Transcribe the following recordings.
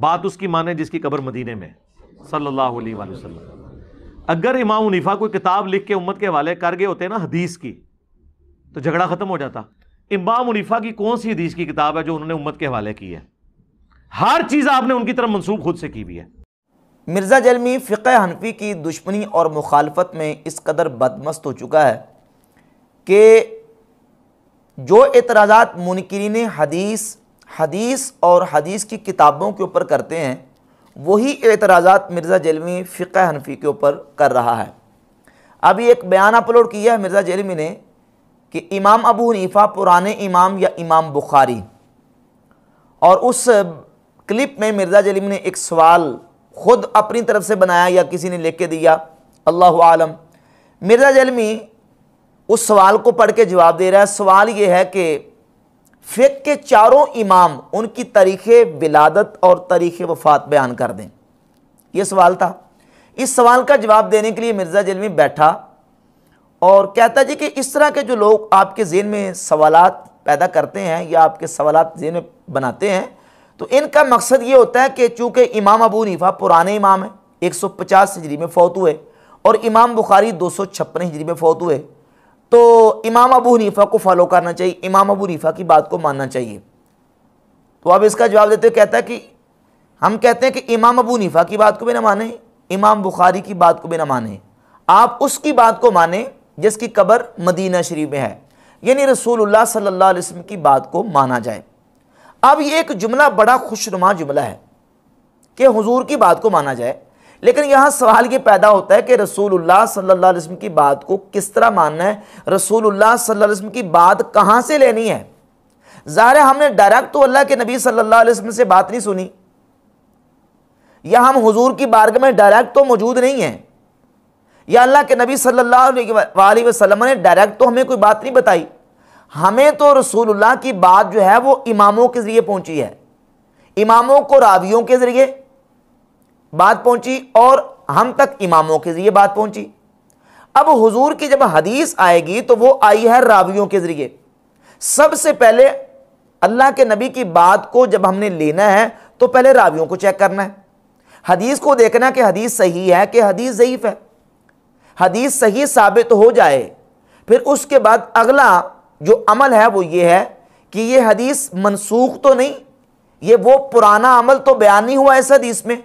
बात उसकी माने जिसकी कबर मदीने में सल्लल्लाहु अलैहि वसल्लम अगर इमाम उनीफा कोई किताब लिख के उम्मत के हवाले कर गए होते ना हदीस की तो झगड़ा ख़त्म हो जाता इमाम उनीफा की कौन सी हदीस की किताब है जो उन्होंने उम्मत के हवाले की है हर चीज़ आपने उनकी तरफ मनसूब खुद से की भी है मिर्ज़ा जलमी फ़िक हनफी की दुश्मनी और मुखालफत में इस कदर बदमस्त हो चुका है कि जो एतराज़ात मुनकरीन हदीस हदीस और हदीस की किताबों के ऊपर करते हैं वही एतराज़ात मिर्ज़ा जलमी फ़िका हनफी के ऊपर कर रहा है अभी एक बयान अपलोड किया है मिर्ज़ा जलमी ने कि इमाम अबू हनीफ़ा पुराने इमाम या इमाम बुखारी और उस क्लिप में मिर्ज़ा जलमी ने एक सवाल ख़ुद अपनी तरफ से बनाया या किसी ने लिख के दिया अल्लाह आलम मिर्ज़ा जलमी उस सवाल को पढ़ के जवाब दे रहा है सवाल ये है कि फ़िक के चारों इमाम उनकी तारीख़ विलादत और तारीख़ वफात बयान कर दें यह सवाल था इस सवाल का जवाब देने के लिए मिर्ज़ा जलमी बैठा और कहता जी कि इस तरह के जो लोग आपके जेन में सवालत पैदा करते हैं या आपके सवालत जेन में बनाते हैं तो इनका मकसद ये होता है कि चूँकि इमाम अबू नीफा पुराने इमाम हैं 150 सौ हजरी में फौत हुए और इमाम बुखारी दो सौ छप्पन हिजरी में फौत हुए तो इमाम अबू हनीफा को फॉलो करना चाहिए इमाम अबू हनीफा की बात को मानना चाहिए तो अब इसका जवाब देते हुए कहता है कि हम कहते हैं कि इमाम अबू हनीफा की बात को भी ना माने इमाम बुखारी की बात को भी ना माने आप उसकी बात को माने जिसकी कबर मदीना शरीफ में है यानी रसूलुल्लाह सल्लल्लाहु अलैहि वसल्लम की बात को माना जाए अब ये एक जुमला बड़ा खुशनुमा जुमला है कि हुजूर की बात को माना जाए लेकिन यहाँ सवाल ये पैदा होता है कि रसूलुल्लाह सल्लल्लाहु अलैहि वसल्लम की बात को किस तरह मानना है रसूलुल्लाह सल्लल्लाहु अलैहि वसल्लम की बात कहाँ से लेनी है ज़ाहिर हमने डायरेक्ट तो अल्लाह के नबी सल्लल्लाहु अलैहि वसल्लम से बात नहीं सुनी या हम हुजूर की बारगाह में डायरेक्ट तो मौजूद नहीं है या अल्लाह के नबी सल्ला वसलम ने डायरेक्ट तो हमें कोई बात नहीं बताई हमें तो रसूल की बात जो है वो इमामों के ज़रिए पहुँची है इमामों को रावियों के ज़रिए बात पहुंची और हम तक इमामों के जरिए बात पहुंची अब हुजूर की जब हदीस आएगी तो वो आई है रावियों के ज़रिए सबसे पहले अल्लाह के नबी की बात को जब हमने लेना है तो पहले रावियों को चेक करना है हदीस को देखना कि हदीस सही है कि हदीस ज़यीफ़ है हदीस सही साबित हो जाए फिर उसके बाद अगला जो अमल है वो ये है कि ये हदीस मनसूख तो नहीं ये वो पुराना अमल तो बयान नहीं हुआ इस हदीस में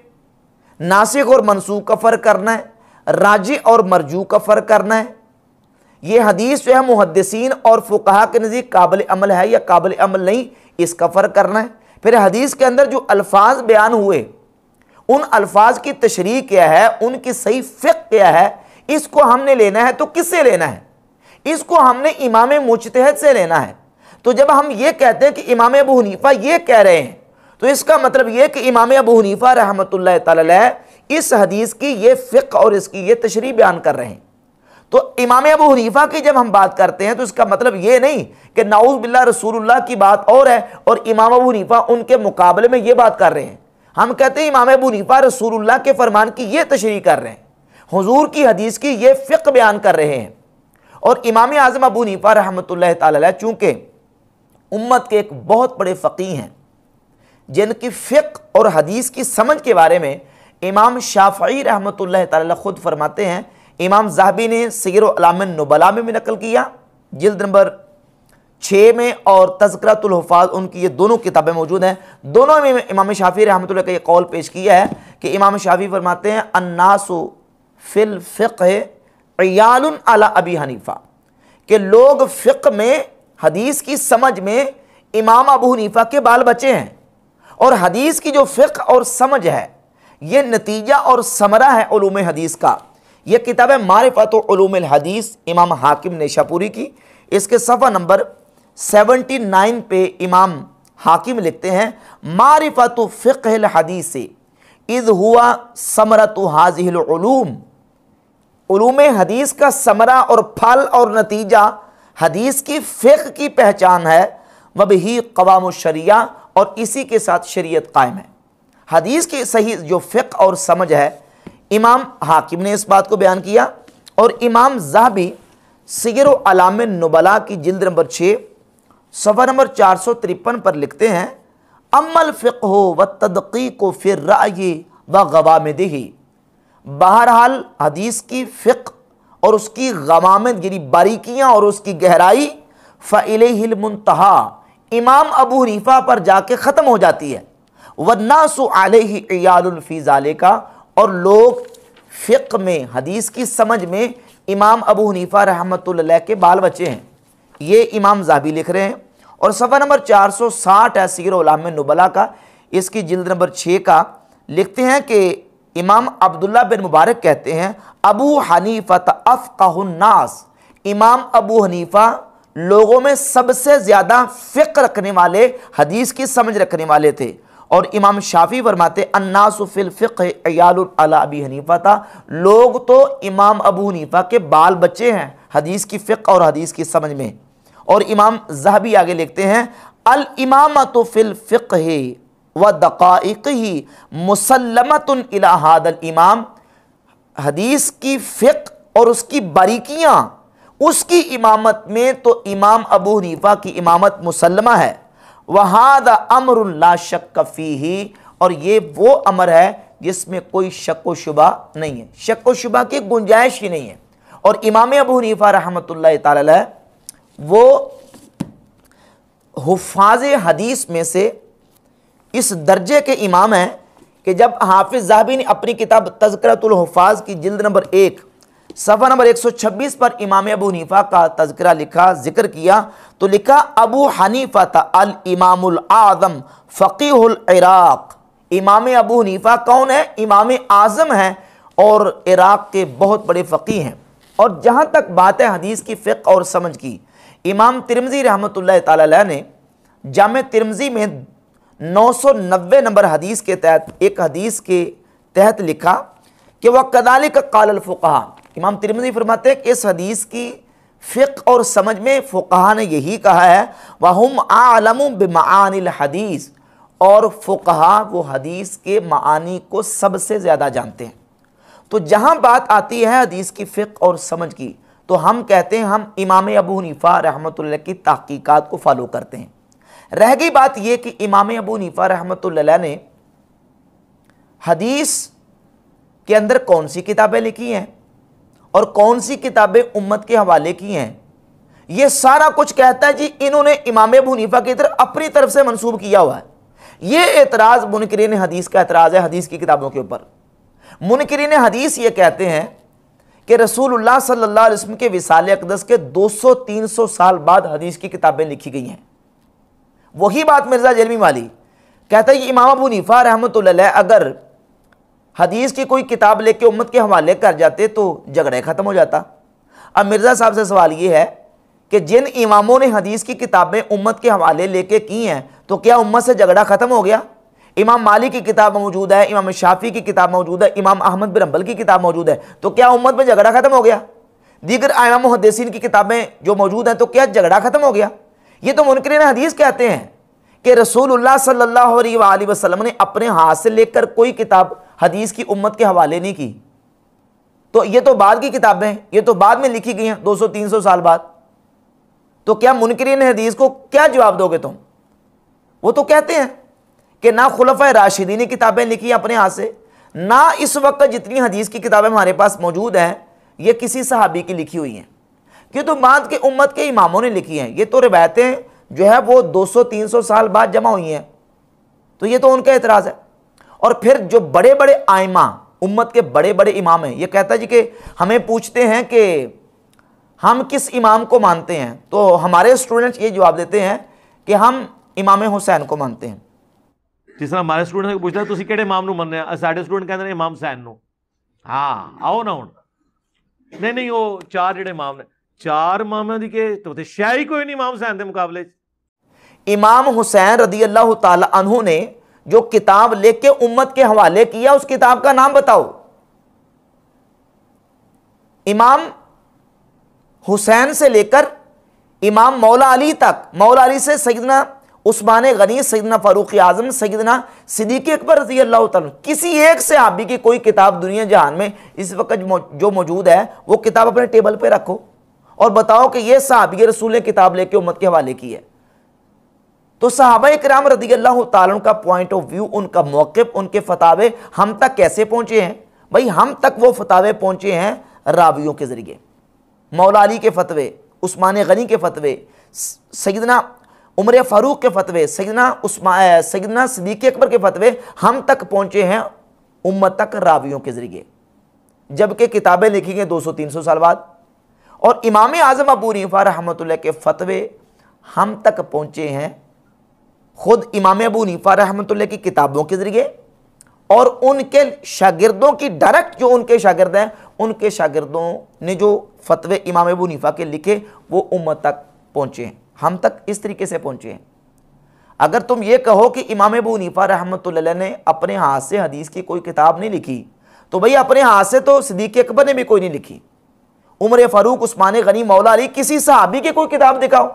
नासिक और मनसूख का फ़र्क करना है राजी और मरजू का फ़र्क करना है ये हदीस जो है मुहदसिन और फ़ुकाहा के नज़दीक काबिल अमल है या काबिल अमल नहीं इसका फ़र्क करना है फिर हदीस के अंदर जो अल्फाज बयान हुए उन अल्फाज की तशरी क्या है उनकी सही फ़िक क्या है इसको हमने लेना है तो किससे लेना है इसको हमने इमाम मुजतहद से लेना है तो जब हम ये कहते हैं कि इमाम अबू हनीफा ये कह रहे हैं तो इसका मतलब ये कि इमाम अबू हनीफा रहमत इस हदीस की ये फ़िक और इसकी ये तशरी बयान कर रहे हैं तो इमाम अबू हनीफा की जब हम बात करते हैं तो इसका मतलब ये नहीं कि नाउज बिल्ला रसूलुल्लाह की बात और है और इमाम अबू हनीफा उनके मुकाबले में ये बात कर रहे हैं हम कहते हैं इमाम अबू हनीफा रसूलुल्लाह के फरमान की ये तशरी कर रहे हैं हजूर की हदीस की ये फ़िक बयान कर रहे हैं और इमाम आज़म अबू हनीफा रहमत चूँकि उम्मत के एक बहुत बड़े फ़कीह हैं जिनकी फ़िक और हदीस की समझ के बारे में इमाम शाफ़ी रहमत ला खुद फरमाते हैं इमाम जहाबी ने सगर नबला में भी नकल किया जल्द नंबर छः में और तस्करतुल्फाज उनकी ये दोनों किताबें मौजूद हैं दोनों में इमाम शाफी रहमत का ये कौल पेश किया है कि इमाम शाफी फरमाते हैं अन्नासु फिल फ़िक्याल अला अबी हनीफ़ा के लोग फ़िक में हदीस की समझ में इमाम अबू हनीफ़ा के बाल बचे हैं और हदीस की जो फ़िक और समझ है ये नतीजा और समरा है ूम हदीस का यह किताब है मारफतम हदीस इमाम हाकिम ने शापूरी की इसके सफ़ा नंबर 79 पे इमाम हाकिम लिखते हैं मारफत फ़िकल हदीस इज़ हुआ समरत हाजिलूम हदीस का समरा और फल और नतीजा हदीस की फ़िक की पहचान है वब ही कवाम शरिया और इसी के साथ शरीयत कायम है हदीस के सही जो फ़िक और समझ है इमाम हाकिम ने इस बात को बयान किया और इमाम जहाबी सिगर अलाम नबला की जिल्द नंबर छः सफ़र नंबर चार सौ तिरपन पर लिखते हैं अमल फ़िक हो व तदकी को फिर राय व दही बहरहाल हदीस की फ़िक और उसकी गवामद गिरी बारीकियाँ और उसकी गहराई फ़िल हिलमतहा इमाम अबू हनीफा पर जाके ख़त्म हो जाती है वन्नासु आलही ईयालफ़ी का और लोग फ़िक में हदीस की समझ में इमाम अबू हनीफा रहमत के बाल बच्चे हैं ये इमाम जाबी लिख रहे हैं और सफ़ा नंबर 460 है सीर उलाम नबला का इसकी जिल्द नंबर 6 का लिखते हैं कि इमाम अब्दुल्ला बिन मुबारक कहते हैं अबू हनीफ़त अफ़नास इमाम अबू हनीफ़ा लोगों में सबसे ज़्यादा फ़िक रखने वाले हदीस की समझ रखने वाले थे और इमाम शाफी फरमाते अन्नासफिल अयाल अबी हनीफा था लोग तो इमाम अबू हनीफा के बाल बच्चे हैं हदीस की फ़िक और हदीस की समझ में और इमाम जहबी आगे लिखते हैं अल इमामत फिल फ़िक व दक़ाइक ही मुसलमत इमाम हदीस की फ़िक और उसकी बारीकियाँ उसकी इमामत में तो इमाम अबू हनीफा की इमामत मुसलमा है वहाद अमर ला शक कफ़ी ही और ये वो अमर है जिसमें कोई शक व शुबा नहीं है शक व शुबा की गुंजाइश ही नहीं है और इमाम अबू हनीफा रहमत ला वो हफाज हदीस में से इस दर्जे के इमाम हैं कि जब हाफिज़ जहाबी ने अपनी किताब तजकरतुल्हफाज की जिल्द नंबर एक सफ़ा नंबर 126 पर इमाम अबू हनीफा का तस्करा लिखा जिक्र किया तो लिखा अबू हनीफा था अल इमाम आज़म फ़कीहुल इराक़ इमाम अबू हनीफा कौन है इमाम आज़म है और इराक़ के बहुत बड़े फ़की हैं और जहां तक बात है हदीस की फ़िक और समझ की इमाम तिरमजी रहमत ने जाम तिरमजी में 990 नंबर हदीस के तहत एक हदीस के तहत लिखा कि वह कदालिक कालफुका इमाम तिरमिजी फरमाते हैं कि इस हदीस की फ़िक और समझ में फ़ुकहा ने यही कहा है वाहम आलम बमान हदीस और फ़ुकहा वो हदीस के मानी को सबसे ज़्यादा जानते हैं तो जहाँ बात आती है हदीस की फ़िक और समझ की तो हम कहते हैं हम इमाम अबू हनीफ़ा रहमत की तहकीक़ात को फॉलो करते हैं रह गई बात यह कि इमाम अबू हनीफ़ा रहमत ने हदीस के अंदर कौन सी किताबें लिखी हैं और कौन सी किताबें उम्मत के हवाले की हैं ये सारा कुछ कहता है जी इन्होंने इमाम भुनीफा की तरफ अपनी तरफ से मनसूब किया हुआ है ये एतराज़ मुनकरीन हदीस का एतराज़ है हदीस की किताबों के ऊपर मुनकरीन हदीस ये कहते हैं कि रसूलुल्लाह सल्लल्लाहु अलैहि वसल्लम के विसाल अकदस के 200-300 साल बाद हदीस की किताबें लिखी गई हैं वही बात मिर्ज़ा जलमी वाली कहता है ये इमाम अबू नीफ़ा रहमत अगर हदीस की कोई किताब लेके उम्मत के हवाले कर जाते तो झगड़े ख़त्म हो जाता अब मिर्ज़ा साहब से सवाल ये है कि जिन इमामों ने हदीस की किताबें उम्मत के हवाले लेके की हैं तो क्या उम्मत से झगड़ा ख़त्म हो गया इमाम मालिक की किताब मौजूद है इमाम शाफी की किताब मौजूद है इमाम अहमद बिन की किताब मौजूद है तो क्या उम्मत में झगड़ा ख़त्म हो गया दीगर आयमा मुहदसिन की किताबें जो मौजूद हैं तो क्या झगड़ा ख़त्म हो गया ये तो मुनकरन हदीस कहते हैं कि रसूलुल्लाह सल्लल्लाहु अलैहि वसल्लम ने अपने हाथ से लेकर कोई किताब हदीस की उम्मत के हवाले नहीं की तो ये तो बाद की किताबें हैं ये तो बाद में लिखी गई हैं 200-300 साल बाद तो क्या मुनकरीन हदीस को क्या जवाब दोगे तुम वो तो कहते हैं कि ना खुलफ़ राशिदी ने किताबें लिखी अपने हाथ से ना इस वक्त जितनी हदीस की किताबें हमारे पास मौजूद हैं ये किसी सहाबी की लिखी हुई हैं क्यों तो बाद के उम्मत के इमामों ने लिखी हैं ये तो रिवायतें जो है वो 200-300 साल बाद जमा हुई हैं तो ये तो उनका एतराज़ है और फिर जो बड़े बड़े आयमा उम्मत के बड़े बड़े इमाम हैं ये कहता जी कि हमें पूछते हैं कि हम किस इमाम को मानते हैं तो हमारे स्टूडेंट्स ये जवाब देते हैं कि हम इमाम हुसैन को मानते हैं जिस तरह हमारे स्टूडेंट ਨੇ ਪੁੱਛਦਾ ਤੁਸੀਂ ਕਿਹੜੇ इमाम मानने साढ़े स्टूडेंट कहते ਸਟੂਡੈਂਟ ਕਹਿੰਦੇ ਨੇ ਇਮਾਮ ਹੁਸੈਨ ਨੂੰ ਹਾਂ ਆਓ ਨਾ ਹੁਣ ਨਹੀਂ ਨਹੀਂ ਉਹ ਚਾਰ ਜਿਹੜੇ ਇਮਾਮ ਨੇ ਚਾਰ ਇਮਾਮਾਂ ਦੀ ਕਿ ਤੇ ਸ਼ਾਇਰ ਕੋਈ ਨਹੀਂ ਇਮਾਮ ਹੁਸੈਨ ਦੇ इमाम हुसैन रदी अल्लाह तु ने जो किताब लेके उम्मत के हवाले किया उस किताब का नाम बताओ इमाम हुसैन से लेकर इमाम मौला अली तक मौला अली से सईदना उस्मान गनी सईदना फ़ारूक आज़म सईदना सिद्दीक अकबर रजी अल्लाह किसी एक से भी की कोई किताब दुनिया जहान में इस वक्त जो मौजूद है वो किताब अपने टेबल पर रखो और बताओ कि ये सहाबी रसूल ने किताब लेके उम्मत के हवाले की है तो सहाबा कराम रदी अल्लाह तन का पॉइंट ऑफ व्यू उनका मौक़ उनके फतावे हम तक कैसे पहुँचे हैं भाई हम तक वो फतावे पहुँचे हैं रावियों के ज़रिए मौलानी के फतवे उस्मान गनी के फतवे सैदना उम्र फ़ारूक के फतवे सैदना सगदना सैदना सदीक अकबर के फतवे हम तक पहुँचे हैं उम्म तक रावियों के ज़रिए जबकि किताबें लिखी गई दो सौ तीन सौ साल बाद और इमाम आज़म अबू रीफ़ा रहमत के फ़तवे हम तक पहुँचे हैं खुद इमाम अबू नीफा रहमतुल्ला की किताबों के ज़रिए और उनके शागिर्दों की डायरेक्ट जो उनके शागिर्द हैं उनके शागिर्दों ने जो फतवे इमाम अबू नीफा के लिखे वो उम्मत तक पहुँचे हैं हम तक इस तरीके से पहुँचे हैं अगर तुम ये कहो कि इमाम अबू नीफा रहमत ने अपने हाथ से हदीस की कोई किताब नहीं लिखी तो भई अपने हाथ से तो सदीक अकबर ने भी कोई नहीं लिखी उमर फ़ारूक उस्मान गनी मौला अली किसी सहाबी की कोई किताब दिखाओ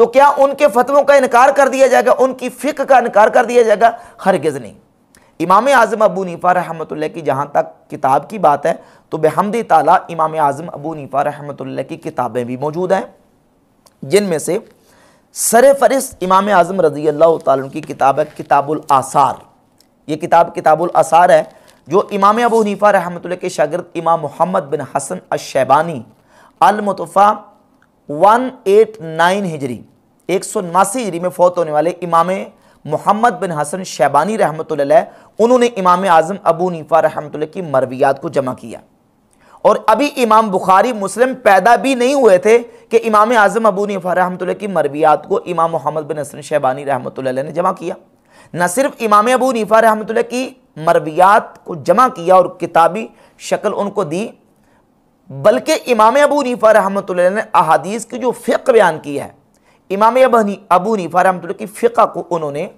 तो क्या उनके फतवों का इनकार कर दिया जाएगा उनकी फ़िक का इनकार कर दिया जाएगा हरगज़ नहीं इमाम आज़म अबू नीफ़ा रहमत की जहाँ तक किताब की बात है तो बेहमदी ताला इमाम आज़म अबू नीफ़ा रहमत की किताबें भी मौजूद हैं जिनमें से सर फरिस इमाम आज़म रज़ी अल्लाह तुम की किताब है किताबुल आसार ये किताब किताबुल आसार है जो इमाम अबू हनीफ़ा रहमत के शागिरद इमाम मोहम्मद बिन हसन अशैबानी अलमतफ़ा वन एट नाइन हिजरी एक सौ उनवासी में फौत होने वाले इमाम मोहम्मद बिन हसन शैबानी रहमत उन्होंने इमाम आज़म अबू नीफ़ा रहमत की मरवियात को जमा किया और अभी इमाम बुखारी मुस्लिम पैदा भी नहीं हुए थे कि इमाम आज़म अबू नीफ़ा रहमत की मरवियात को इमाम मोहम्मद बिन हसन शैबानी रहमत ने जमा किया न सिर्फ इमाम अबू नीफ़ा रहमत की मरवियात को जमा किया और किताबी शक्ल उनको दी बल्कि इमाम अबू नीफ़ा रहमत ने अहादीस की जो फिक्र बयान की है इमाम अबू नीफा रहमत की फ़िका को उन्होंने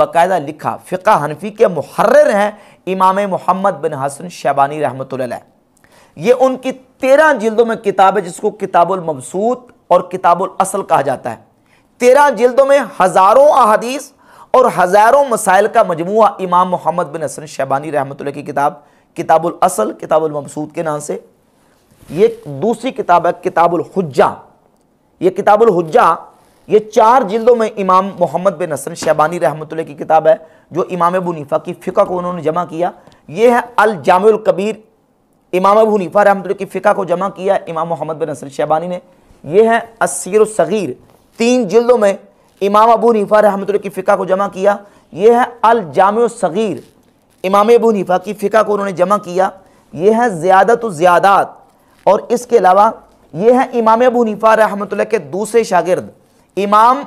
बाकायदा लिखा फ़िका हनफी के महर्र हैं इमाम मोहम्मद बिन हसन शैबानी रहमत ये उनकी तेरह जल्दों में किताब है जिसको किताबुलमसूद और किताबुल असल कहा जाता है तेरह जल्दों में हज़ारों अहदीस और हज़ारों मसाइल का मजमु इमाम मोहम्मद बिन हसन शैबानी रहमत की किताब किताबुल असल किताबुल के नाम से ये दूसरी किताब है किताबुल ये किताबुल ये चार जिल्दों में इमाम मोहम्मद बिन हसन शैबानी रहमत की किताब है जो इमाम बनीफा की फ़िका को उन्होंने जमा किया ये है अल जामुल कबीर इमाम अबू रहमत की फ़िका को जमा किया इमाम मोहम्मद बिन हसन शैबानी ने यह है असीर सग़ीर तीन जिल्दों में इमाम अबू हनीफा रहमत की फ़िका को जमा किया यह है अल जाम सग़ीर इमाम अबू की फ़िका को उन्होंने जमा किया ये है ज्यादा तो ज़्यादात और इसके अलावा ये है इमाम अबू हनीफा रहमत के दूसरे शागिर्द इमाम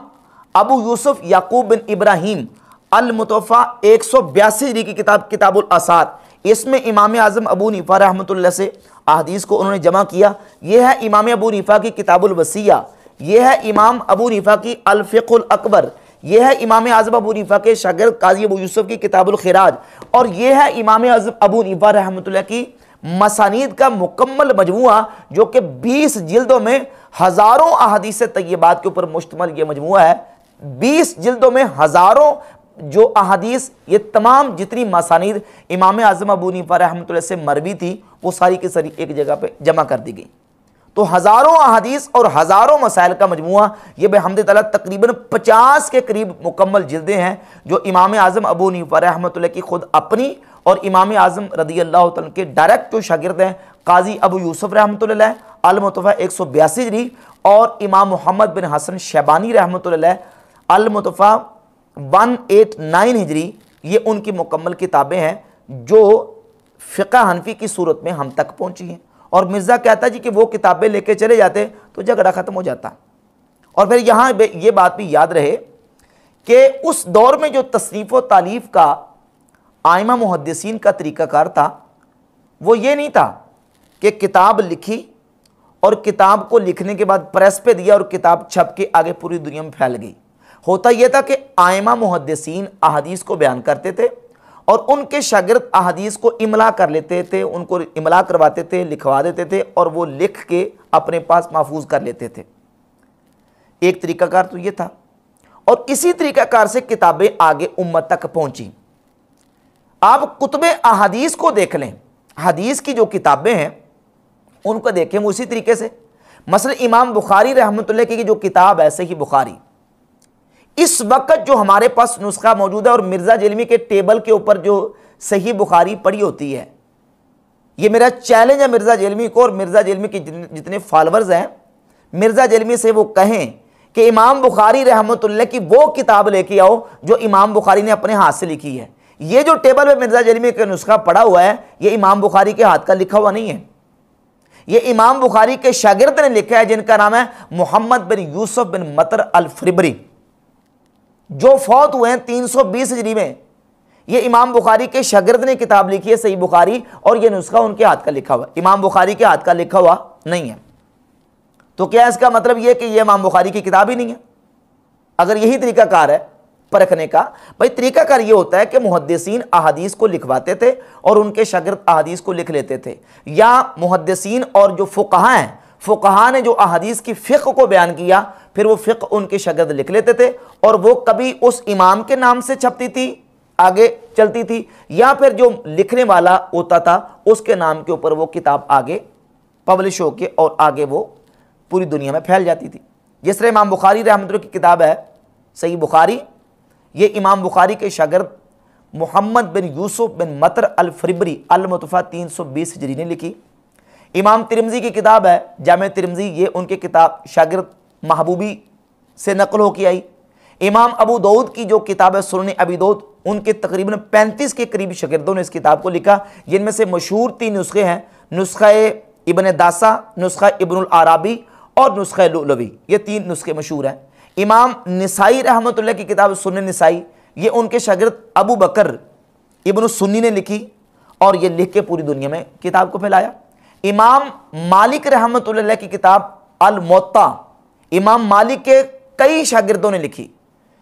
अबू यूसुफ याकूब बिन इब्राहिम अलमुतफ़ा एक सौ बयासी की किताब किताबुल असाद इसमें इमाम आज़म अबू नीफ़ा रहमतुल्ला से अहदीस को उन्होंने जमा किया यह है इमाम अबू नीफ़ा की किताबुल वसीया यह है इमाम अबू नीफ़ा की अलफ़ुल अकबर यह है इमाम आज़म अबू नीफ़ा के शागिर्द काजी अबू यूसुफ की किताबुल खराज और यह है इमाम आज़म अबू नीफ़ा रहमतुल्ला की मसानीद का मुकम्मल मजमू जो कि बीस जल्दों में हज़ारों अहदीस तय्यबात के ऊपर मुश्तमल ये मजमू है बीस जल्दों में हज़ारों जो अहादीस ये तमाम जितनी मसानिद इमाम आज़म अबू पर रहमत से मरवी थी वो सारी की सारी एक जगह पर जमा कर दी गई तो हज़ारों अहदीस और हज़ारों मसाइल का मजमू ये बेहमद तला तकरीबन पचास के करीब मुकम्मल जिल्दें हैं जो इमाम आज़म अबू नीफा रहमत की खुद अपनी और इमाम आज़म रदी अल्लाह के डायरेक्ट जो शागिर्द हैं काजी अबू यूसुफ़ रहमत अलमतफ़ा एक सौ बयासी शरीफ और इमाम मोहम्मद बिन हसन शैबानी रहमत अलमतफ़ा वन एट नाइन हिजरी ये उनकी मुकम्मल किताबें हैं जो फ़िका हनफी की सूरत में हम तक पहुँची हैं और मिर्ज़ा कहता जी कि वो किताबें लेके चले जाते तो झगड़ा ख़त्म हो जाता और फिर यहाँ ये बात भी याद रहे कि उस दौर में जो तसरीफ़ व तालीफ़ का आयमा मुहदसिन का तरीक़ाकार था वो ये नहीं था कि किताब लिखी और किताब को लिखने के बाद प्रेस पे दिया और किताब छप के आगे पूरी दुनिया में फैल गई होता यह था कि आयमा मुहदसिन अहदीस को बयान करते थे और उनके शागिर्द अहदीस को इमला कर लेते थे उनको इमला करवाते थे लिखवा देते थे और वो लिख के अपने पास महफूज कर लेते थे एक तरीकाकार तो ये था और इसी तरीकाकार से किताबें आगे उम्मत तक पहुंची आप कुतब अहदीस को देख लें हदीस की जो किताबें हैं उनको देखें हम उसी तरीके से मसल इमाम बुखारी रहमत की जो किताब है ऐसे ही बुखारी इस वक्त जो हमारे पास नुस्खा मौजूद है और मिर्ज़ा जलमी के टेबल के ऊपर जो सही बुखारी पड़ी होती है ये मेरा चैलेंज है मिर्ज़ा जलमी को और मिर्ज़ा जलमी के जितने फॉलोअर्स हैं मिर्ज़ा जलमी से वो कहें कि इमाम बुखारी रहमत की वो किताब लेके आओ जो इमाम बुखारी ने अपने हाथ से लिखी है ये जो टेबल पे मिर्ज़ा जलमी का नुस्खा पड़ा हुआ है ये इमाम बुखारी के हाथ का लिखा हुआ नहीं है ये इमाम बुखारी के शागिर्द ने लिखा है जिनका नाम है मोहम्मद बिन यूसुफ बिन मतर अल फ्रिबरी जो फौत हुए हैं तीन सौ बीस हजरी में ये इमाम बुखारी के शागिर्द ने किताब लिखी है सही बुखारी और ये नुस्खा उनके हाथ का लिखा हुआ इमाम बुखारी के हाथ का लिखा हुआ नहीं है तो क्या इसका मतलब यह कि यह इमाम बुखारी की किताब ही नहीं है अगर यही तरीकाकार है परखने का भाई तरीकाकार ये होता है कि मुहदसिन अहादीस को लिखवाते थे और उनके शगिरद अहादीस को लिख लेते थे या मुहदसिन और जो फ़ुकहा हैं फ़ुकहा ने जो अहादीस की फ़िक को बयान किया फिर वो फ़िक उनके शगर्द लिख लेते थे और वो कभी उस इमाम के नाम से छपती थी आगे चलती थी या फिर जो लिखने वाला होता था उसके नाम के ऊपर वो किताब आगे पब्लिश होकर और आगे वो पूरी दुनिया में फैल जाती थी जिस तरह इमाम बुखारी रहमत की किताब है सही बुखारी ये इमाम बुखारी के शागर्द मोहम्मद बिन यूसुफ बिन मतर अल फ्रिबरी अलमतफ़ा तीन सौ बीस जरी ने लिखी इमाम तिरमजी की किताब है जाम तिरमजी ये उनके किताब शागिर्द महबूबी से नकल हो के आई इमाम अबू दऊद की जो किताब है सुरन अबी दौद उनके तकरीबन पैंतीस के करीब शागिर्दों ने इस किताब को लिखा जिनमें से मशहूर तीन नुस्खे हैं नुस्खा इबन दासा नुस्खा इबन आराबी और नुस्खा लुलवी ये तीन नुस्खे मशहूर हैं इमाम नसाई रहमत की किताब सुन नसाई ये उनके शागिर्द अबू बकर इबन सुन्नी ने लिखी और ये लिख के पूरी दुनिया में किताब को फैलाया इमाम मालिक रहमत की किताब अलमोता इमाम मालिक के कई शागिर्दों ने लिखी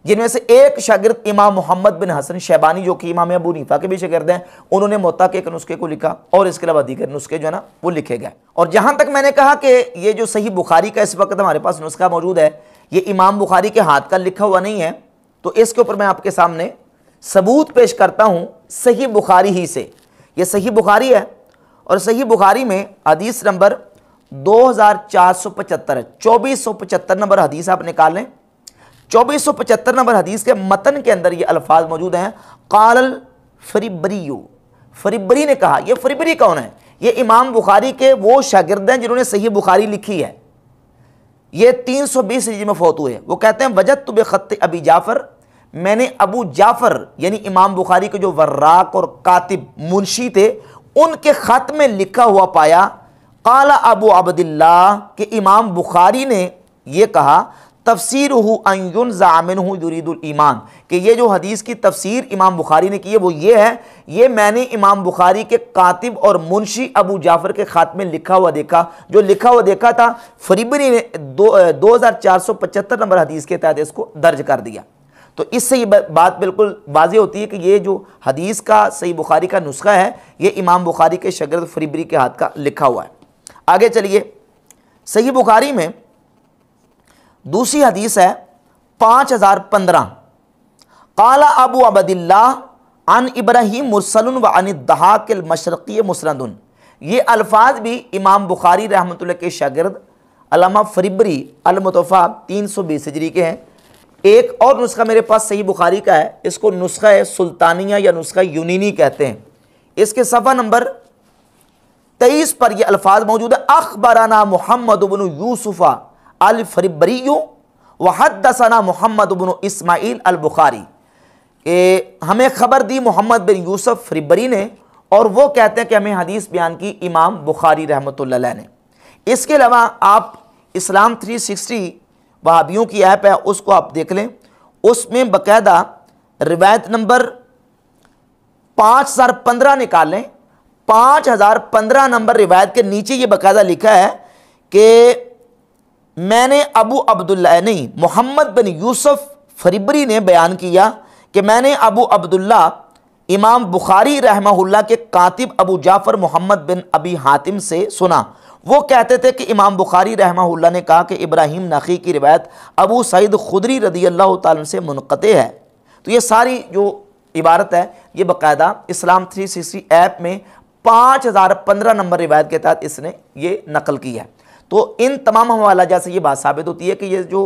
जिनमें से एक शागिर्द इमाम मोहम्मद बिन हसन शैबानी जो कि इमाम अबू नीफा के भी शागिर्द हैं उन्होंने मोता के एक नुस्खे को लिखा और इसके अलावा दीगर नुस्खे जो है ना वो लिखे गए और जहाँ तक मैंने कहा कि ये जो सही बुखारी का इस वक्त हमारे पास नुस्खा मौजूद है ये इमाम बुखारी के हाथ का लिखा हुआ नहीं है तो इसके ऊपर मैं आपके सामने सबूत पेश करता हूँ सही बुखारी ही से ये सही बुखारी है और सही बुखारी में हदीस नंबर 2475 है पचहत्तर नंबर हदीस आप निकाल लें पचहत्तर नंबर हदीस के मतन के अंदर ये अल्फाज मौजूद हैं कालल यू फरीबरी ने कहा यह फरीबरी कौन है ये इमाम बुखारी के वो शागिर्द हैं जिन्होंने सही बुखारी लिखी है ये 320 सौ बीस में फौत हुए वो कहते हैं वजत तो बेखत अबी जाफ़र मैंने अबू जाफ़र यानी इमाम बुखारी के जो वर्राक और कातिब मुंशी थे उनके ख़त में लिखा हुआ पाया काला अबू अबदिल्ला के इमाम बुखारी ने यह कहा तफसर हूँ जामिन हूँ यूरीदुलईमान कि ये जो हदीस की तफसीर इमाम बुखारी ने की है वो ये है ये मैंने इमाम बुखारी के कातिब और मुंशी अबू जाफ़र के ख़ात में लिखा हुआ देखा जो लिखा हुआ देखा था फरीबरी ने दो दो हज़ार चार सौ पचहत्तर नंबर हदीस के तहत इसको दर्ज कर दिया तो इससे ये बात बिल्कुल वाजी होती है कि ये जो हदीस का सही बुखारी का नुस्खा है ये इमाम बुखारी के शगरद फरीबरी के हाथ का लिखा हुआ है आगे चलिए सही बुखारी में दूसरी हदीस है पाँच हज़ार पंद्रह काला अबू अबदिल्ला अन इब्राहिम मुसल व अनदहाकिल मशरक़ी मुसरदन ये अल्फाज भी इमाम बुखारी रहमत के शागिर्द अलामा फरिबरी अलमतफ़ा तीन सौ बीस हजरी के हैं एक और नुस्खा मेरे पास सही बुखारी का है इसको नुस्खा सुल्तानिया या नुस्खा यूनिनी कहते हैं इसके सफ़ा नंबर तेईस पर यह अल्फाज मौजूद है अखबराना मोहम्मद यूसुफ़ा अलफरबरी वहदसना मोहम्मद बिन इसमाइल अलबुखारी हमें ख़बर दी मोहम्मद बिन यूसफ फरीबरी ने और वो कहते हैं कि हमें हदीस बयान की इमाम बुखारी रहमत ने इसके अलावा आप इस्लाम 360 सिक्सटी वहाबियों की ऐप है उसको आप देख लें उसमें बकायदा रिवायत नंबर पाँच हज़ार पंद्रह निकालें पाँच हज़ार पंद्रह नंबर रिवायत के नीचे ये बकायदा लिखा है कि मैंने अबू अब्दुल्ला नहीं मोहम्मद बिन यूसुफ फरीबरी ने बयान किया कि मैंने अबू अब्दुल्ला इमाम बुखारी रहमहुल्ला के कातिब अबू जाफ़र मोहम्मद बिन अबी हातिम से सुना वो कहते थे कि इमाम बुखारी रहमहुल्ला ने कहा कि इब्राहिम नखी की रिवायत अबू सईद खुदरी रदी अल्लाह तन से मुनक़ है तो ये सारी जो इबारत है ये बाकायदा इस्लाम थ्री सिक्सटी ऐप में पाँच हज़ार पंद्रह नंबर रिवायत के तहत इसने ये नकल की है तो इन तमाम हवाला से ये बात साबित होती है कि ये जो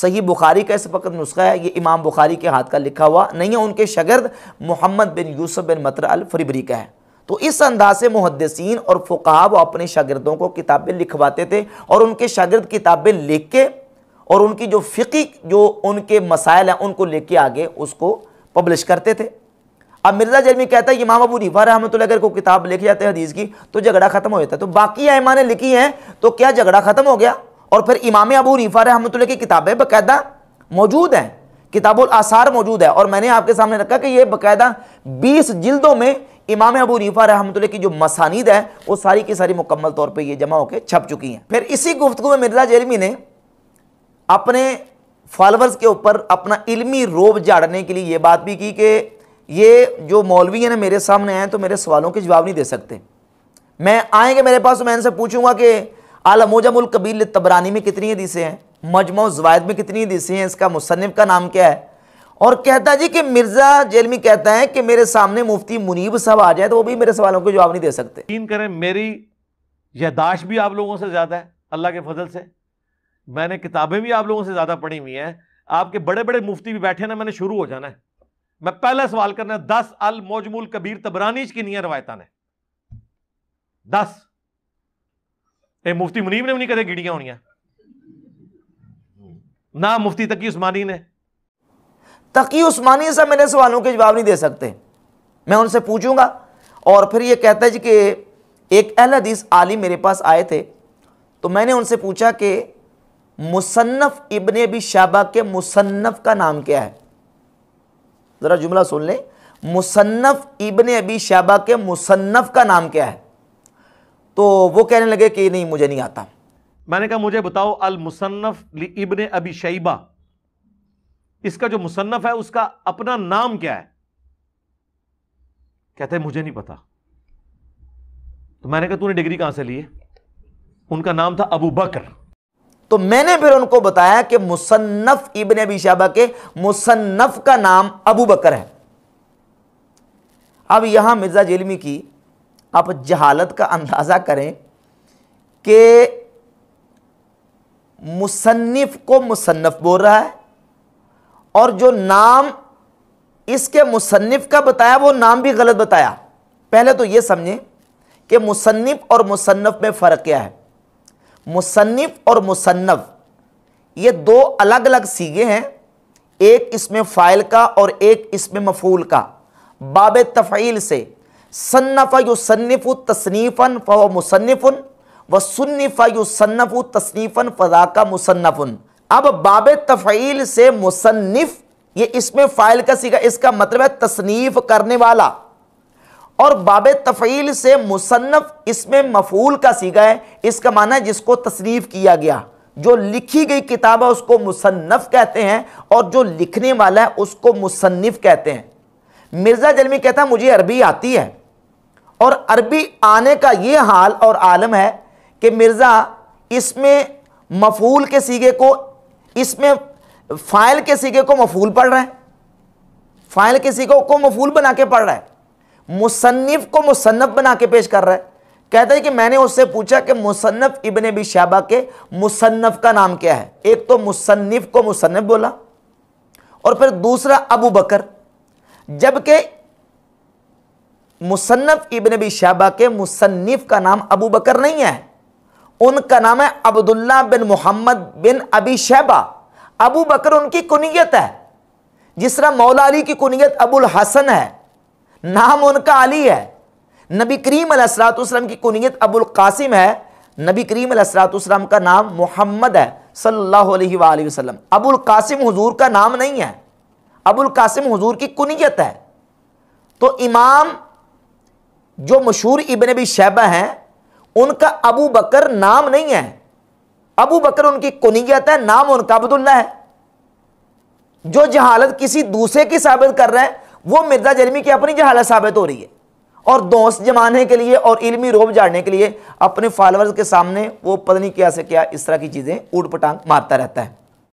सही बुखारी का इस वक्त नुस्खा है ये इमाम बुखारी के हाथ का लिखा हुआ नहीं है उनके शगर्द मोहम्मद बिन यूसुफ बिन मतर अल फरीबरी का है तो इस अंदाज से मुहदसिन और फ़ुका वो अपने शागिदों को किताबें लिखवाते थे और उनके शागिर्द किताबें लिख के और उनकी जो फ़िकी जो उनके मसाइल हैं उनको लेके आगे उसको पब्लिश करते थे अब मिर्जा जलमी कहता है इमाम अबू रीफा रहमत अगर कोई किताब लिख जाते हैं हदीस की तो झगड़ा खत्म हो जाता है तो बाकी अहमा ने लिखी हैं तो क्या झगड़ा खत्म हो गया और फिर इमाम अबू रीफा रहमत की किताबें बाकायदा मौजूद हैं किताबुल आसार मौजूद है और मैंने आपके सामने रखा कि ये बाकायदा बीस जिल्दों में इमाम अबू रीफा रहमत की जो मसानिद है वो सारी की सारी मुकम्मल तौर पर ये जमा होकर छप चुकी हैं फिर इसी गुफ्तु में मिर्जा जलमी ने अपने फॉलोअर्स के ऊपर अपना इल्मी रोब झाड़ने के लिए ये बात भी की कि ये जो मौलवी है ना मेरे सामने आए तो मेरे सवालों के जवाब नहीं दे सकते मैं आएंगे मेरे पास तो मैं इनसे पूछूंगा कि मुल कबील तबरानी में कितनी हदीसें हैं मजमो जवायद में कितनी हदीसें हैं इसका मुसनफ़ का नाम क्या है और कहता जी कि मिर्ज़ा जेलमी कहता है कि मेरे सामने मुफ्ती मुनीब साहब आ जाए तो वो भी मेरे सवालों के जवाब नहीं दे सकते यकीन करें मेरी यादाश भी आप लोगों से ज़्यादा है अल्लाह के फजल से मैंने किताबें भी आप लोगों से ज़्यादा पढ़ी हुई हैं आपके बड़े बड़े मुफ्ती भी बैठे ना मैंने शुरू हो जाना है मैं पहला सवाल करना दस अल मोजमूल कबीर तबरानी की नियर रवायता ने दस ए मुफ्ती मुनीम ने भी नहीं कदे गिड़ियां होनिया ना मुफ्ती तकी उस्मानी ने तकी उस्मानी साहब मेरे सवालों के जवाब नहीं दे सकते मैं उनसे पूछूंगा और फिर यह कहता है जी कि एक अहल आली मेरे पास आए थे तो मैंने उनसे पूछा कि मुसन्फ़ इबन अबी शाबा के मुसन्फ़ का नाम क्या है ज़रा जुमला सुन लें मुसन्फ़ इबन अबी शाबा के मुसन्फ़ का नाम क्या है तो वो कहने लगे कि नहीं मुझे नहीं आता मैंने कहा मुझे बताओ अल मुसन्फ़ इबन अबी शैबा इसका जो मुसन्फ़ है उसका अपना नाम क्या है कहते है, मुझे नहीं पता तो मैंने कहा तूने डिग्री कहां से ली है उनका नाम था अबू बकर तो मैंने फिर उनको बताया कि मुसन्नफ इबन अबी शाबा के मुसन्नफ का नाम अबू बकर है अब यहां मिर्ज़ा जिलमी की आप जहालत का अंदाज़ा करें कि मुसन्फ़ को मुसन्फ़ बोल रहा है और जो नाम इसके मुसन्फ़ का बताया वो नाम भी गलत बताया पहले तो ये समझें कि मुसन्फ़ और मुसन्फ़ में फ़र्क क्या है मुसन्फ़ और मुसन्फ़ ये दो अलग अलग सीगे हैं एक इसमें फ़ाइल का और एक इसमें मफूल का बाब तफ़ील से सन्नफ़ युसनफ़ तसनीफ़न फ मुसनफ़न व सुन्नफ़ युसनफ़ तसनीफ़न फ़ा का मुसनफ़न अब बाब तफ़ील से मुसन्फ ये इसमें फ़ाइल का सीगा इसका मतलब है तसनीफ़ करने वाला और बाब तफ़ील से मुसन्फ़ इसमें मफूल का सीगा है इसका माना है जिसको तसरीफ़ किया गया जो लिखी गई किताब है उसको मुसन्फ़ कहते हैं और जो लिखने वाला है उसको मुसन्फ़ कहते हैं मिर्ज़ा जलमी कहता है मुझे अरबी आती है और अरबी आने का ये हाल और आलम है कि मिर्ज़ा इसमें मफूल के सीगे को इसमें फ़ाइल के सीगे को मफूल पढ़ रहे हैं फ़ाइल के सीगे को मफूल बना के पढ़ रहा है मुसन्फ़ को मुसन्फ़ बना के पेश कर रहा है कहता है कि मैंने उससे पूछा कि मुसन्फ़ इबन बी शाबा के मुसन्फ़ का नाम क्या है एक तो मुसन्फ़ को मुसन्फ़ बोला और फिर दूसरा अबू बकर जबकि मुसन्फ़ इबन बी शाबा के मुसन्फ़ का नाम अबू बकर नहीं है उनका नाम है अब्दुल्ला बिन मोहम्मद बिन अबी शैबा अबू बकर उनकी कुनीत है जिस तरह मौला अली की कुनीत अबुल हसन है नाम उनका अली है नबी करीम असलातम की कुनीत अबुल कासिम है नबी करीम असलातम का नाम मोहम्मद है सल्लल्लाहु अलैहि वसल्लम अबुल कासिम हुजूर का नाम नहीं है अबुल कासिम हुजूर की कुनीत है तो इमाम जो मशहूर इबन भी शैबा हैं उनका अबू बकर नाम नहीं है अबू बकर उनकी कुनीत है नाम उनका अब्दुल्ला है जो जहालत किसी दूसरे की साबित कर रहे हैं वो मिर्जा जलमी की अपनी जहालत साबित हो रही है और दोस्त जमाने के लिए और इलमी रोब जाड़ने के लिए अपने फॉलोअर्स के सामने वो पता नहीं क्या से क्या इस तरह की चीज़ें ऊट पटांग मारता रहता है